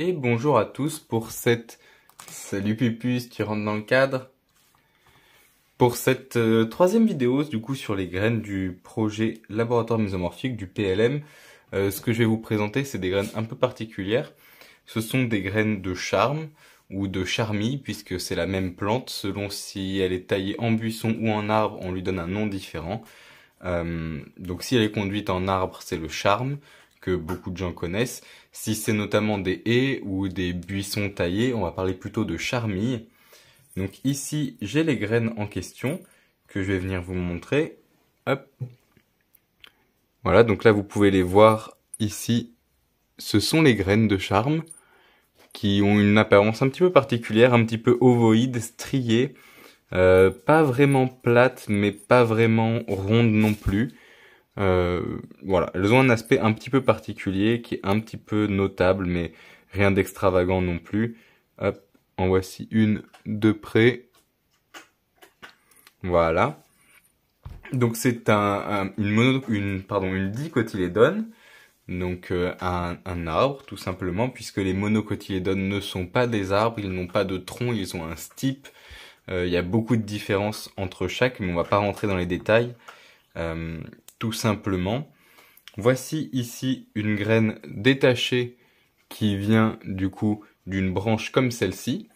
Et bonjour à tous pour cette... Salut Pupus, tu rentres dans le cadre Pour cette euh, troisième vidéo du coup sur les graines du projet laboratoire mésomorphique du PLM, euh, ce que je vais vous présenter c'est des graines un peu particulières. Ce sont des graines de charme ou de charmille puisque c'est la même plante selon si elle est taillée en buisson ou en arbre on lui donne un nom différent. Euh, donc si elle est conduite en arbre c'est le charme, que beaucoup de gens connaissent. Si c'est notamment des haies ou des buissons taillés, on va parler plutôt de charmilles. Donc ici, j'ai les graines en question que je vais venir vous montrer. Hop. Voilà, donc là vous pouvez les voir ici. Ce sont les graines de charme qui ont une apparence un petit peu particulière, un petit peu ovoïde, striée, euh, pas vraiment plate mais pas vraiment ronde non plus. Euh, voilà, elles ont un aspect un petit peu particulier qui est un petit peu notable, mais rien d'extravagant non plus. Hop, en voici une de près. Voilà. Donc c'est un, une, mono, une, pardon, une dicotylédone, donc euh, un, un, arbre tout simplement, puisque les monocotylédones ne sont pas des arbres, ils n'ont pas de tronc, ils ont un stipe. Euh, il y a beaucoup de différences entre chaque, mais on va pas rentrer dans les détails. Euh, tout simplement. Voici ici une graine détachée qui vient du coup d'une branche comme celle-ci.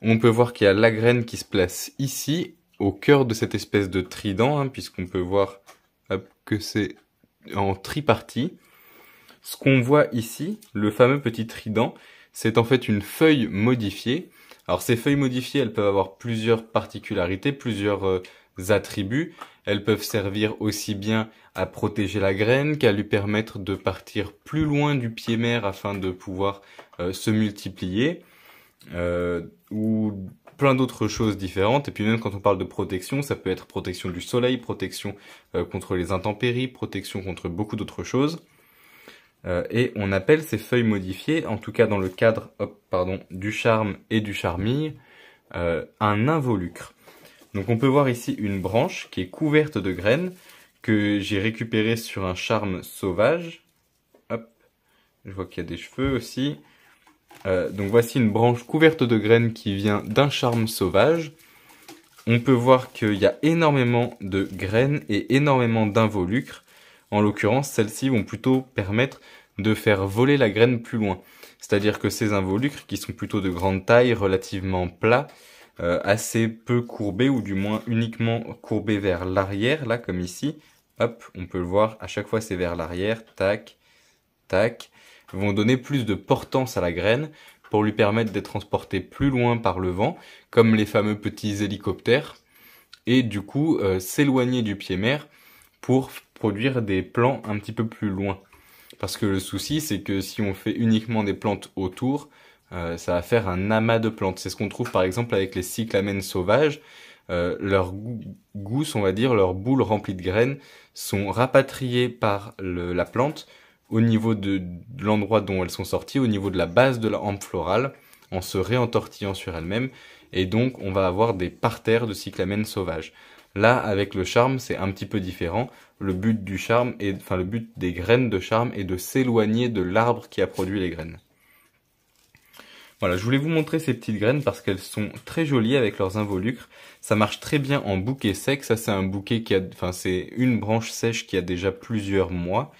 On peut voir qu'il y a la graine qui se place ici, au cœur de cette espèce de trident, hein, puisqu'on peut voir que c'est en tripartie. Ce qu'on voit ici, le fameux petit trident, c'est en fait une feuille modifiée. Alors ces feuilles modifiées, elles peuvent avoir plusieurs particularités, plusieurs euh, attributs. Elles peuvent servir aussi bien à protéger la graine qu'à lui permettre de partir plus loin du pied mère afin de pouvoir euh, se multiplier euh, ou plein d'autres choses différentes. Et puis même quand on parle de protection, ça peut être protection du soleil, protection euh, contre les intempéries, protection contre beaucoup d'autres choses. et on appelle ces feuilles modifiées, en tout cas dans le cadre pardon, du charme et du charmille, un involucre. Donc on peut voir ici une branche qui est couverte de graines que j'ai récupérée sur un charme sauvage. Hop, je vois qu'il y a des cheveux aussi. Euh, donc voici une branche couverte de graines qui vient d'un charme sauvage. On peut voir qu'il y a énormément de graines et énormément d'involucres. En l'occurrence, celles-ci vont plutôt permettre de faire voler la graine plus loin. C'est-à-dire que ces involucres, qui sont plutôt de grande taille, relativement plats, euh, assez peu courbés ou du moins uniquement courbés vers l'arrière, là comme ici. Hop, on peut le voir, à chaque fois c'est vers l'arrière, tac, tac, vont donner plus de portance à la graine pour lui permettre d'être transportée plus loin par le vent, comme les fameux petits hélicoptères, et du coup euh, s'éloigner du pied-mer pour produire des plants un petit peu plus loin. Parce que le souci, c'est que si on fait uniquement des plantes autour, euh, ça va faire un amas de plantes. C'est ce qu'on trouve par exemple avec les cyclamènes sauvages. Euh, leurs gousses, on va dire, leurs boules remplies de graines sont rapatriées par la plante au niveau de, l'endroit dont elles sont sorties, au niveau de la base de la hampe florale, en se réentortillant sur elle-même, et donc on va avoir des parterres de cyclamènes sauvages. Là, avec le charme, c'est un petit peu différent. Le but du charme, est, enfin le but des graines de charme est de s'éloigner de l'arbre qui a produit les graines. Voilà, je voulais vous montrer ces petites graines parce qu'elles sont très jolies avec leurs involucres. Ça marche très bien en bouquet sec. Ça, c'est un bouquet qui a, enfin, c'est une branche sèche qui a déjà plusieurs mois,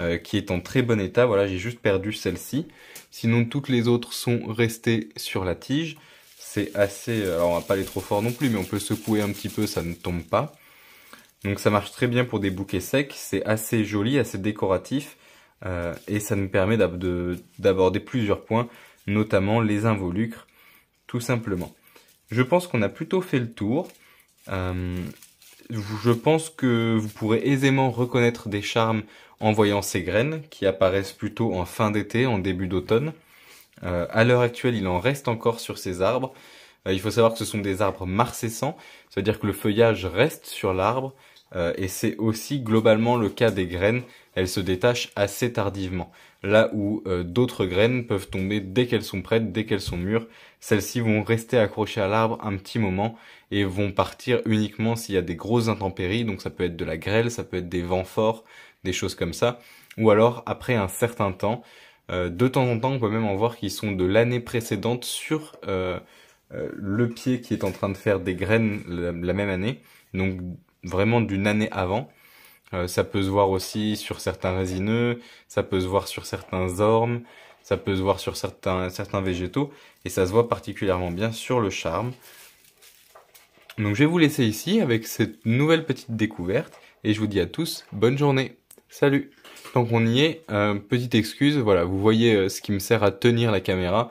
euh, qui est en très bon état. Voilà, j'ai juste perdu celle-ci. Sinon, toutes les autres sont restées sur la tige. C'est assez, euh, alors on va pas aller trop fort non plus, mais on peut secouer un petit peu, ça ne tombe pas. Donc ça marche très bien pour des bouquets secs. C'est assez joli, assez décoratif. Euh, et ça nous permet d'aborder plusieurs points notamment les involucres, tout simplement. Je pense qu'on a plutôt fait le tour. Euh, je pense que vous pourrez aisément reconnaître des charmes en voyant ces graines qui apparaissent plutôt en fin d'été, en début d'automne. Euh, à l'heure actuelle, il en reste encore sur ces arbres. Euh, il faut savoir que ce sont des arbres marcessants, c'est-à-dire que le feuillage reste sur l'arbre euh, et c'est aussi globalement le cas des graines, elles se détachent assez tardivement. Là où euh, d'autres graines peuvent tomber dès qu'elles sont prêtes, dès qu'elles sont mûres, celles-ci vont rester accrochées à l'arbre un petit moment et vont partir uniquement s'il y a des grosses intempéries, donc ça peut être de la grêle, ça peut être des vents forts, des choses comme ça, ou alors après un certain temps. Euh, de temps en temps, on peut même en voir qui sont de l'année précédente sur le pied qui est en train de faire des graines la, la même année. Donc vraiment d'une année avant. Euh, ça peut se voir aussi sur certains résineux, ça peut se voir sur certains ormes, ça peut se voir sur certains, certains végétaux, et ça se voit particulièrement bien sur le charme. Donc je vais vous laisser ici avec cette nouvelle petite découverte, et je vous dis à tous, bonne journée Salut Tant qu'on y est, euh, petite excuse, voilà, vous voyez euh, ce qui me sert à tenir la caméra,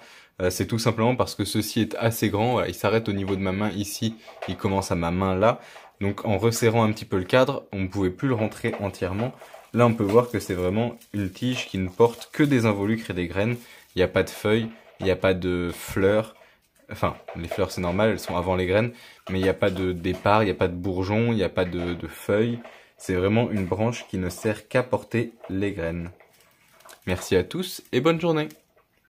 c'est tout simplement parce que ceci est assez grand, il s'arrête au niveau de ma main ici, il commence à ma main là, donc en resserrant un petit peu le cadre, on ne pouvait plus le rentrer entièrement. Là, on peut voir que c'est vraiment une tige qui ne porte que des involucres et des graines. Il n'y a pas de feuilles, il n'y a pas de fleurs. Enfin, les fleurs, c'est normal, elles sont avant les graines. Mais il n'y a pas de départ, il n'y a pas de bourgeon, il n'y a pas de, de feuilles. C'est vraiment une branche qui ne sert qu'à porter les graines. Merci à tous et bonne journée